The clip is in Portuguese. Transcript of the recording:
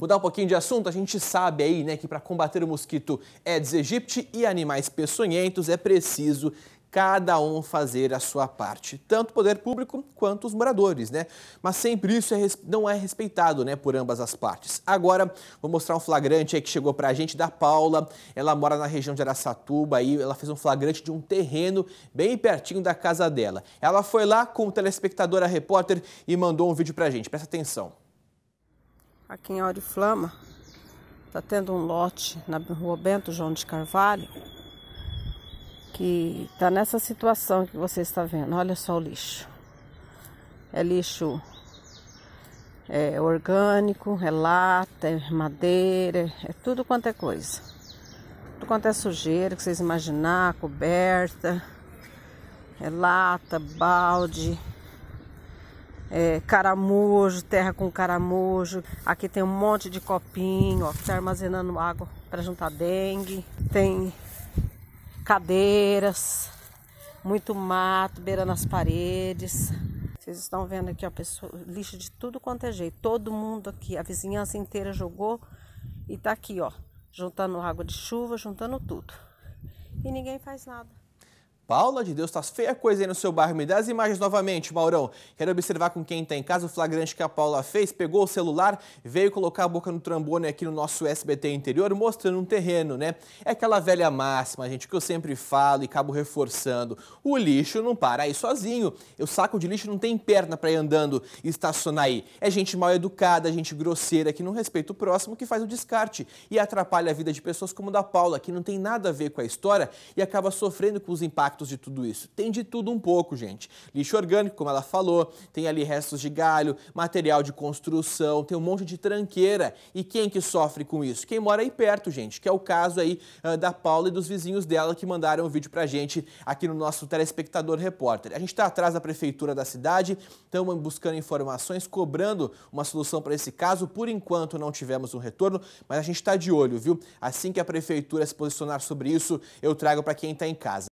Mudar um pouquinho de assunto, a gente sabe aí, né, que para combater o mosquito Aedes aegypti e animais peçonhentos é preciso cada um fazer a sua parte, tanto o poder público quanto os moradores, né? Mas sempre isso é, não é respeitado, né, por ambas as partes. Agora, vou mostrar um flagrante aí que chegou para a gente da Paula. Ela mora na região de Araçatuba e ela fez um flagrante de um terreno bem pertinho da casa dela. Ela foi lá com o telespectador, a repórter, e mandou um vídeo para a gente. Presta atenção. Aqui em Oriflama, tá tendo um lote na rua Bento João de Carvalho que tá nessa situação que você está vendo. Olha só o lixo. É lixo é orgânico, é lata, é madeira, é tudo quanto é coisa. Tudo quanto é sujeira que vocês imaginar, coberta, é lata, balde é, caramujo, terra com caramujo. Aqui tem um monte de copinho, ó, que tá armazenando água para juntar dengue. Tem cadeiras, muito mato beirando as paredes. Vocês estão vendo aqui, ó, pessoa, lixo de tudo quanto é jeito. Todo mundo aqui, a vizinhança inteira jogou e tá aqui, ó, juntando água de chuva, juntando tudo. E ninguém faz nada. Paula de Deus, tá feia coisa aí no seu bairro. Me dá as imagens novamente, Maurão. Quero observar com quem está em casa o flagrante que a Paula fez. Pegou o celular, veio colocar a boca no trambone aqui no nosso SBT interior, mostrando um terreno, né? É aquela velha máxima, gente, que eu sempre falo e acabo reforçando. O lixo não para aí sozinho. O saco de lixo não tem perna para ir andando e estacionar aí. É gente mal educada, gente grosseira, que não respeita o próximo, que faz o descarte e atrapalha a vida de pessoas como o da Paula, que não tem nada a ver com a história e acaba sofrendo com os impactos extratos de tudo isso. Tem de tudo um pouco, gente. Lixo orgânico, como ela falou, tem ali restos de galho, material de construção, tem um monte de tranqueira. E quem que sofre com isso? Quem mora aí perto, gente, que é o caso aí uh, da Paula e dos vizinhos dela que mandaram o um vídeo pra gente aqui no nosso telespectador repórter. A gente está atrás da prefeitura da cidade, estamos buscando informações, cobrando uma solução para esse caso. Por enquanto não tivemos um retorno, mas a gente está de olho, viu? Assim que a prefeitura se posicionar sobre isso, eu trago para quem está em casa.